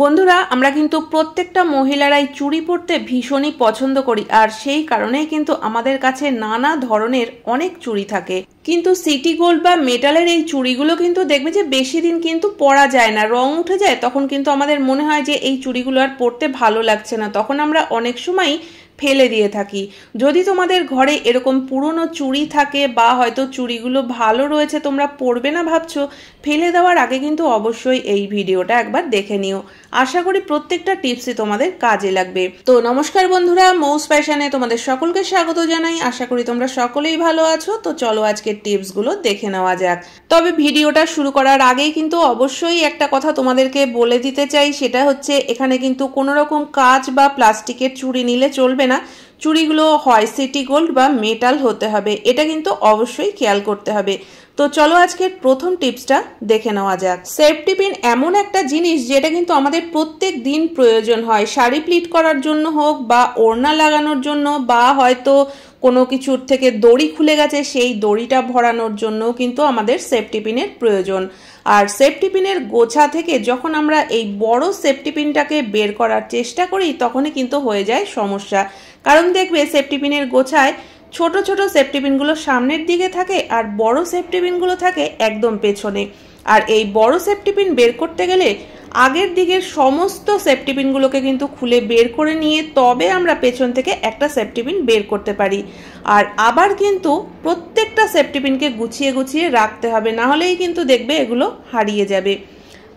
বন্ধুরা আমরা কিন্তু প্রত্যেকটা মহিলারাই চুড়ি পরতে ভীষণই পছন্দ করি আর সেই কারণে কিন্তু আমাদের কাছে নানা ধরনের অনেক চুড়ি থাকে কিন্তু সিটি গোল্ড বা মেটালের এই চুড়িগুলো কিন্তু দেখবে যে বেশি দিন কিন্তু পরা যায় না রং উঠে যায় তখন কিন্তু আমাদের মনে হয় যে এই চুড়িগুলো আর পরতে ভালো লাগছে না তখন আমরা অনেক সময় ফেলে দিয়ে থাকি যদি তোমাদের ঘরে এরকম পুরনো চুড়ি থাকে বা হয়তো চুড়িগুলো ভালো রয়েছে তোমরা পরবে না ভাবছো ফেলে দেওয়ার আগে কিন্তু অবশ্যই এই ভিডিওটা একবার দেখে নিও আশা করি প্রত্যেকটা টিপসই তোমাদের কাজে লাগবে তো নমস্কার বন্ধুরা মৌস ফ্যাশনে তোমাদের সকলকে স্বাগত জানাই আশা করি তোমরা সকলেই ভালো আছো তো চলো আজকের টিপসগুলো দেখে নেওয়া যাক তবে ভিডিওটা শুরু করার আগেই কিন্তু অবশ্যই একটা কথা তোমাদেরকে বলে দিতে চাই সেটা হচ্ছে এখানে কিন্তু কোনো রকম কাজ বা প্লাস্টিকের চুড়ি নিলে চলবে থাকবে না চুড়িগুলো হয় সিটি গোল্ড বা মেটাল হতে হবে এটা কিন্তু অবশ্যই খেয়াল করতে হবে তো চলো আজকের প্রথম টিপসটা দেখে নেওয়া যাক সেফটি পিন এমন একটা জিনিস যেটা কিন্তু আমাদের প্রত্যেক দিন প্রয়োজন হয় শাড়ি প্লিট করার জন্য হোক বা ওড়না লাগানোর জন্য বা হয়তো কোনো কিছুর থেকে দড়ি খুলে গেছে সেই দড়িটা ভরানোর জন্য কিন্তু আমাদের সেফটি পিনের প্রয়োজন আর সেফটি পিনের গোছা থেকে যখন আমরা এই বড় সেফটি পিনটাকে বের করার চেষ্টা করি তখনই কিন্তু হয়ে যায় সমস্যা কারণ দেখবে সেফটি পিনের গোছায় ছোট ছোট সেফটি পিনগুলো সামনের দিকে থাকে আর বড় সেফটি পিনগুলো থাকে একদম পেছনে আর এই বড় সেফটি পিন বের করতে গেলে আগের দিকের সমস্ত সেফটিপিনগুলোকে কিন্তু খুলে বের করে নিয়ে তবে আমরা পেছন থেকে একটা সেফটিপিন বের করতে পারি আর আবার কিন্তু প্রত্যেকটা সেফটিপিনকে গুছিয়ে গুছিয়ে রাখতে হবে না হলেই কিন্তু দেখবে এগুলো হারিয়ে যাবে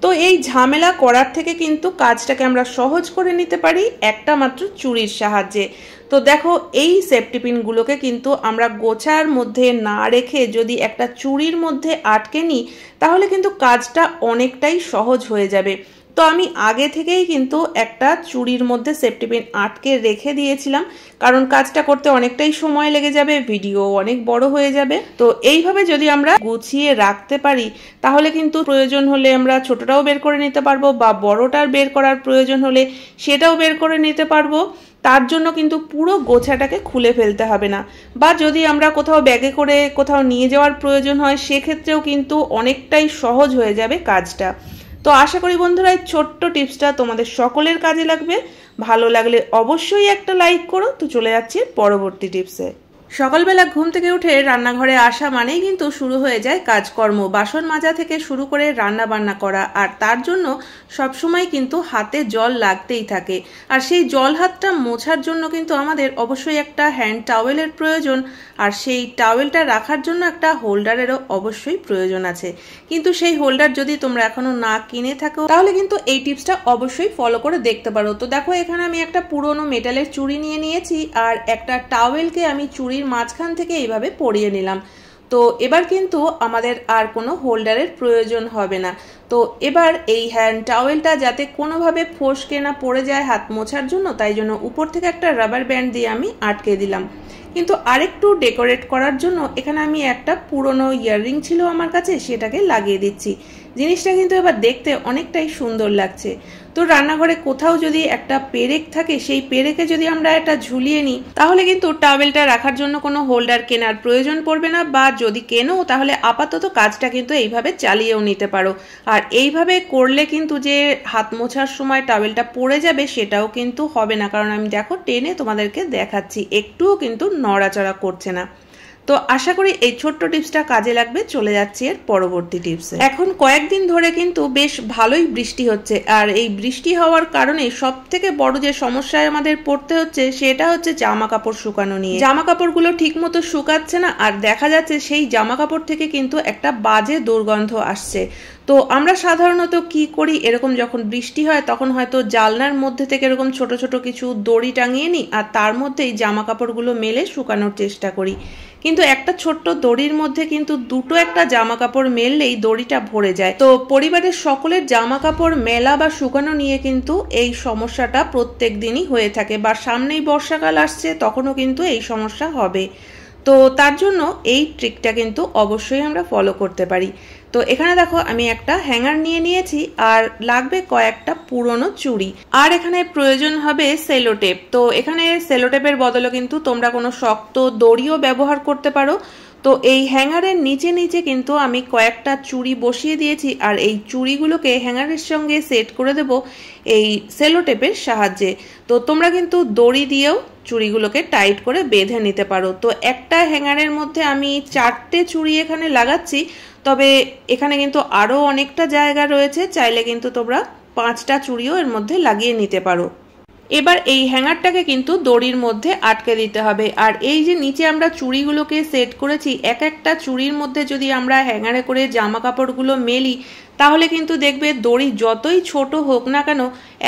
তো এই ঝামেলা করার থেকে কিন্তু কাজটাকে আমরা সহজ করে নিতে পারি একটা মাত্র চুরির সাহায্যে তো দেখো এই সেফটি পিনগুলোকে কিন্তু আমরা গোছার মধ্যে না রেখে যদি একটা চুরির মধ্যে আটকে নিই তাহলে কিন্তু কাজটা অনেকটাই সহজ হয়ে যাবে তো আমি আগে থেকেই কিন্তু একটা চুরির মধ্যে সেফটি পিন আটকে রেখে দিয়েছিলাম কারণ কাজটা করতে অনেকটাই সময় লেগে যাবে ভিডিও অনেক বড় হয়ে যাবে তো এইভাবে যদি আমরা গুছিয়ে রাখতে পারি তাহলে কিন্তু প্রয়োজন হলে আমরা ছোটটাও বের করে নিতে পারবো বা বড়টার বের করার প্রয়োজন হলে সেটাও বের করে নিতে পারবো তার জন্য কিন্তু পুরো গোছাটাকে খুলে ফেলতে হবে না বা যদি আমরা কোথাও ব্যাগে করে কোথাও নিয়ে যাওয়ার প্রয়োজন হয় সেক্ষেত্রেও কিন্তু অনেকটাই সহজ হয়ে যাবে কাজটা তো আশা করি বন্ধুরা এই ছোট্ট টিপসটা তোমাদের সকলের কাজে লাগবে ভালো লাগলে অবশ্যই একটা লাইক করো তো চলে যাচ্ছি পরবর্তী টিপসে সকালবেলা ঘুম থেকে উঠে রান্নাঘরে আসা মানেই কিন্তু শুরু হয়ে যায় কাজকর্ম বাসন মাজা থেকে শুরু করে রান্না বান্না করা আর তার জন্য সবসময় কিন্তু হাতে জল লাগতেই থাকে আর সেই জল হাতটা মোছার জন্য কিন্তু আমাদের অবশ্যই একটা হ্যান্ড টাওয়েলের প্রয়োজন আর সেই টাওয়েলটা রাখার জন্য একটা হোল্ডারেরও অবশ্যই প্রয়োজন আছে কিন্তু সেই হোল্ডার যদি তোমরা এখনো না কিনে থাকো তাহলে কিন্তু এই টিপসটা অবশ্যই ফলো করে দেখতে পারো তো দেখো এখানে আমি একটা পুরনো মেটালের চুড়ি নিয়ে নিয়েছি আর একটা টাওয়েলকে আমি চুড়ির মাঝখান থেকে এইভাবে পরিয়ে নিলাম তো এবার কিন্তু আমাদের আর কোনো হোল্ডারের প্রয়োজন হবে না তো এবার এই হ্যান্ড টাওয়েলটা যাতে কোনোভাবে ফসকে না পড়ে যায় হাত মোছার জন্য তাই জন্য উপর থেকে একটা রাবার ব্যান্ড দিয়ে আমি আটকে দিলাম কিন্তু আরেকটু ডেকোরেট করার জন্য এখানে আমি একটা পুরনো ইয়াররিং ছিল আমার কাছে সেটাকে লাগিয়ে দিচ্ছি জিনিসটা কিন্তু এবার দেখতে অনেকটাই সুন্দর লাগছে তো রান্নাঘরে কোথাও যদি একটা পেরেক থাকে সেই পেরেকে যদি আমরা এটা ঝুলিয়ে নিই তাহলে কিন্তু টাওয়েলটা রাখার জন্য কোনো হোল্ডার কেনার প্রয়োজন পড়বে না বা যদি কেনো তাহলে আপাতত কাজটা কিন্তু এইভাবে চালিয়েও নিতে পারো আর এইভাবে করলে কিন্তু যে হাত মোছার সময় টাওয়েলটা পড়ে যাবে সেটাও কিন্তু হবে না কারণ আমি দেখো টেনে তোমাদেরকে দেখাচ্ছি একটুও কিন্তু নড়াচড়া করছে না তো আশা করি এই ছোট্ট টিপসটা কাজে লাগবে চলে যাচ্ছি এর পরবর্তী টিপসে এখন কয়েকদিন ধরে কিন্তু বেশ ভালোই বৃষ্টি হচ্ছে আর এই বৃষ্টি হওয়ার কারণে সব থেকে বড় যে সমস্যায় আমাদের পড়তে হচ্ছে সেটা হচ্ছে জামা কাপড় শুকানো নিয়ে জামা কাপড়গুলো ঠিক মতো শুকাচ্ছে না আর দেখা যাচ্ছে সেই জামা কাপড় থেকে কিন্তু একটা বাজে দুর্গন্ধ আসছে তো আমরা সাধারণত কি করি এরকম যখন বৃষ্টি হয় তখন হয়তো জালনার মধ্যে থেকে এরকম ছোট ছোট কিছু দড়ি টাঙিয়ে নিই আর তার মধ্যেই জামা কাপড়গুলো মেলে শুকানোর চেষ্টা করি কিন্তু একটা ছোট্ট দড়ির মধ্যে কিন্তু দুটো একটা জামা কাপড় মেললেই দড়িটা ভরে যায় তো পরিবারের সকলের জামা কাপড় মেলা বা শুকানো নিয়ে কিন্তু এই সমস্যাটা প্রত্যেক দিনই হয়ে থাকে বা সামনেই বর্ষাকাল আসছে তখনও কিন্তু এই সমস্যা হবে তো তার জন্য এই ট্রিকটা কিন্তু অবশ্যই আমরা ফলো করতে পারি তো এখানে দেখো আমি একটা হ্যাঙ্গার নিয়ে নিয়েছি আর লাগবে কয়েকটা পুরনো চুড়ি আর এখানে প্রয়োজন হবে সেলোটেপ তো এখানে সেলোটেপের বদলে কিন্তু তোমরা কোনো শক্ত দড়িও ব্যবহার করতে পারো তো এই হ্যাঙ্গারের নিচে নিচে কিন্তু আমি কয়েকটা চুড়ি বসিয়ে দিয়েছি আর এই চুড়িগুলোকে হ্যাঙ্গারের সঙ্গে সেট করে দেব এই সেলোটেপের সাহায্যে তো তোমরা কিন্তু দড়ি দিয়েও চুড়িগুলোকে টাইট করে বেঁধে নিতে পারো তো একটা হ্যাঙ্গারের মধ্যে আমি চারটে চুড়ি এখানে লাগাচ্ছি তবে এখানে কিন্তু আরও অনেকটা জায়গা রয়েছে চাইলে কিন্তু তোমরা পাঁচটা চুড়িও এর মধ্যে লাগিয়ে নিতে পারো এবার এই হ্যাঙ্গারটাকে কিন্তু দড়ির মধ্যে আটকে দিতে হবে আর এই যে নিচে আমরা চুড়িগুলোকে সেট করেছি এক একটা চুড়ির মধ্যে যদি আমরা হ্যাঙ্গারে করে জামা কাপড়গুলো মেলি তাহলে কিন্তু দেখবে দড়ি যতই ছোট হোক না কেন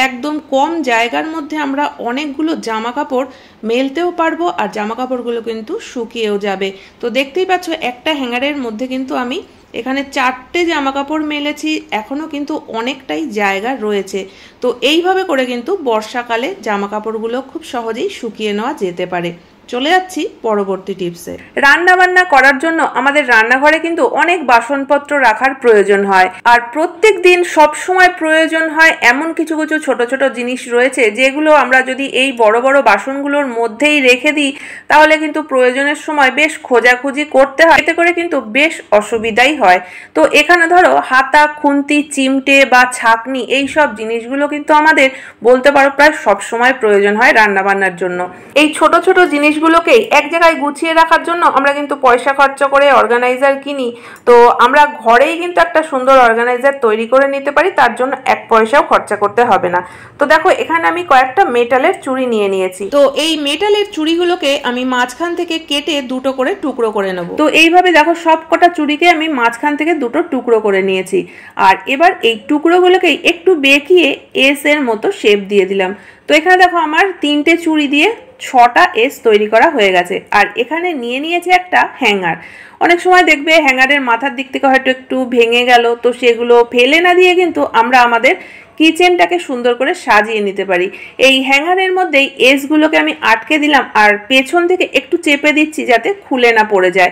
একদম কম জায়গার মধ্যে আমরা অনেকগুলো জামা কাপড় মেলতেও পারবো আর জামা কাপড়গুলো কিন্তু শুকিয়েও যাবে তো দেখতেই পাচ্ছ একটা হ্যাঙ্গারের মধ্যে কিন্তু আমি এখানে চারটে জামা কাপড় মেলেছি এখনও কিন্তু অনেকটাই জায়গা রয়েছে তো এইভাবে করে কিন্তু বর্ষাকালে জামা কাপড়গুলো খুব সহজেই শুকিয়ে নেওয়া যেতে পারে চলে যাচ্ছি পরবর্তী টিপসে রান্না বান্না করার জন্য আমাদের রান্নাঘরে কিন্তু অনেক বাসনপত্র রাখার প্রয়োজন হয় আর প্রত্যেক দিন সব সময় প্রয়োজন হয় এমন কিছু কিছু ছোট ছোট জিনিস রয়েছে যেগুলো আমরা যদি এই বড় বড় বাসনগুলোর মধ্যেই রেখে দিই তাহলে কিন্তু প্রয়োজনের সময় বেশ খোঁজাখুঁজি করতে হয় এতে করে কিন্তু বেশ অসুবিধাই হয় তো এখানে ধরো হাতা খুন্তি চিমটে বা ছাকনি এই সব জিনিসগুলো কিন্তু আমাদের বলতে পারো প্রায় সব সময় প্রয়োজন হয় রান্নাবান্নার জন্য এই ছোট ছোট জিনিস জিনিসগুলোকেই এক জায়গায় গুছিয়ে রাখার জন্য আমরা কিন্তু পয়সা খরচা করে অর্গানাইজার কিনি তো আমরা ঘরেই কিন্তু একটা সুন্দর অর্গানাইজার তৈরি করে নিতে পারি তার জন্য এক পয়সাও খরচা করতে হবে না তো দেখো এখানে আমি কয়েকটা মেটালের চুড়ি নিয়ে নিয়েছি তো এই মেটালের চুড়িগুলোকে আমি মাঝখান থেকে কেটে দুটো করে টুকরো করে নেব তো এইভাবে দেখো সব কটা চুড়িকে আমি মাঝখান থেকে দুটো টুকরো করে নিয়েছি আর এবার এই টুকরোগুলোকে একটু বেঁকিয়ে এস এর মতো শেপ দিয়ে দিলাম তো এখানে দেখো আমার তিনটে চুড়ি দিয়ে ছটা এস তৈরি করা হয়ে গেছে আর এখানে নিয়ে নিয়েছে একটা হ্যাঙ্গার অনেক সময় দেখবে হ্যাঙ্গারের মাথার দিক থেকে হয়তো একটু ভেঙে গেল তো সেগুলো ফেলে না দিয়ে কিন্তু আমরা আমাদের কিচেনটাকে সুন্দর করে সাজিয়ে নিতে পারি এই হ্যাঙ্গারের মধ্যেই এসগুলোকে আমি আটকে দিলাম আর পেছন থেকে একটু চেপে দিচ্ছি যাতে খুলে না পড়ে যায়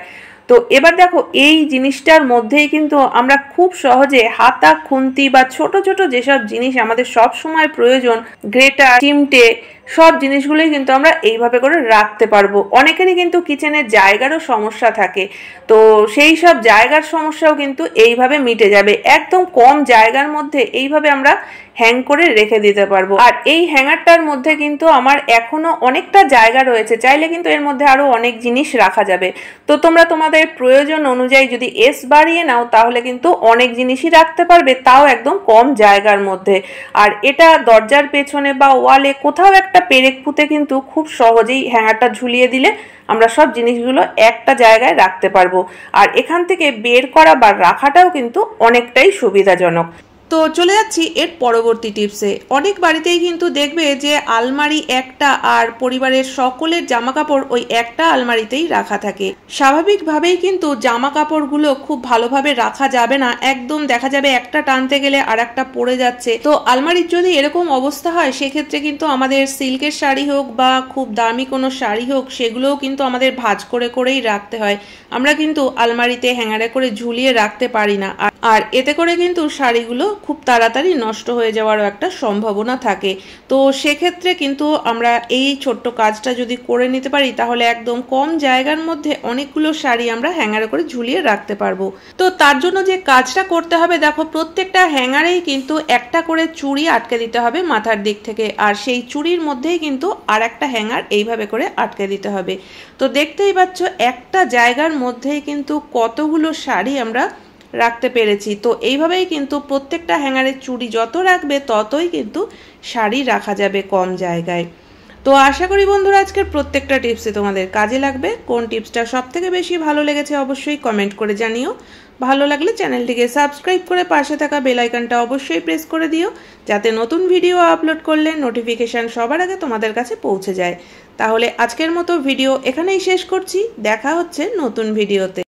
তো এবার দেখো এই জিনিসটার মধ্যেই কিন্তু আমরা খুব সহজে হাতা খুন্তি বা ছোট ছোট যেসব জিনিস আমাদের সব সময় প্রয়োজন গ্রেটার চিমটে সব জিনিসগুলোই কিন্তু আমরা এইভাবে করে রাখতে পারবো অনেকেরই কিন্তু কিচেনের জায়গারও সমস্যা থাকে তো সেই সব জায়গার সমস্যাও কিন্তু এইভাবে মিটে যাবে একদম কম জায়গার মধ্যে এইভাবে আমরা হ্যাং করে রেখে দিতে পারবো আর এই হ্যাঙ্গারটার মধ্যে কিন্তু আমার এখনও অনেকটা জায়গা রয়েছে চাইলে কিন্তু এর মধ্যে আরও অনেক জিনিস রাখা যাবে তো তোমরা তোমাদের প্রয়োজন অনুযায়ী যদি এস বাড়িয়ে নাও তাহলে কিন্তু অনেক জিনিসই রাখতে পারবে তাও একদম কম জায়গার মধ্যে আর এটা দরজার পেছনে বা ওয়ালে কোথাও একটা পেরেক পুঁতে কিন্তু খুব সহজেই হ্যাঙ্গারটা ঝুলিয়ে দিলে আমরা সব জিনিসগুলো একটা জায়গায় রাখতে পারবো আর এখান থেকে বের করা বা রাখাটাও কিন্তু অনেকটাই সুবিধাজনক তো চলে যাচ্ছি এর পরবর্তী টিপসে অনেক বাড়িতেই কিন্তু দেখবে যে আলমারি একটা আর পরিবারের সকলের জামা কাপড় ওই একটা আলমারিতেই রাখা থাকে স্বাভাবিকভাবেই কিন্তু জামা কাপড়গুলো খুব ভালোভাবে রাখা যাবে না একদম দেখা যাবে একটা টানতে গেলে আর একটা পড়ে যাচ্ছে তো আলমারির যদি এরকম অবস্থা হয় সেক্ষেত্রে কিন্তু আমাদের সিল্কের শাড়ি হোক বা খুব দামি কোনো শাড়ি হোক সেগুলোও কিন্তু আমাদের ভাজ করে করেই রাখতে হয় আমরা কিন্তু আলমারিতে হ্যাঙ্গারে করে ঝুলিয়ে রাখতে পারি না আর আর এতে করে কিন্তু শাড়িগুলো খুব তাড়াতাড়ি নষ্ট হয়ে যাওয়ারও একটা সম্ভাবনা থাকে তো সেক্ষেত্রে কিন্তু আমরা এই ছোট্ট কাজটা যদি করে নিতে পারি তাহলে একদম কম জায়গার মধ্যে অনেকগুলো শাড়ি আমরা হ্যাঙ্গারে করে ঝুলিয়ে রাখতে পারবো তো তার জন্য যে কাজটা করতে হবে দেখো প্রত্যেকটা হ্যাঙ্গারেই কিন্তু একটা করে চুড়ি আটকে দিতে হবে মাথার দিক থেকে আর সেই চুড়ির মধ্যেই কিন্তু আর একটা হ্যাঙ্গার এইভাবে করে আটকে দিতে হবে তো দেখতেই পাচ্ছ একটা জায়গার মধ্যেই কিন্তু কতগুলো শাড়ি আমরা রাখতে পেরেছি তো এইভাবেই কিন্তু প্রত্যেকটা হ্যাঙ্গারের চুড়ি যত রাখবে ততই কিন্তু শাড়ি রাখা যাবে কম জায়গায় তো আশা করি বন্ধুরা আজকের প্রত্যেকটা টিপসে তোমাদের কাজে লাগবে কোন টিপসটা সব থেকে বেশি ভালো লেগেছে অবশ্যই কমেন্ট করে জানিও ভালো লাগলে চ্যানেলটিকে সাবস্ক্রাইব করে পাশে থাকা বেলাইকানটা অবশ্যই প্রেস করে দিও যাতে নতুন ভিডিও আপলোড করলে নোটিফিকেশান সবার আগে তোমাদের কাছে পৌঁছে যায় তাহলে আজকের মতো ভিডিও এখানেই শেষ করছি দেখা হচ্ছে নতুন ভিডিওতে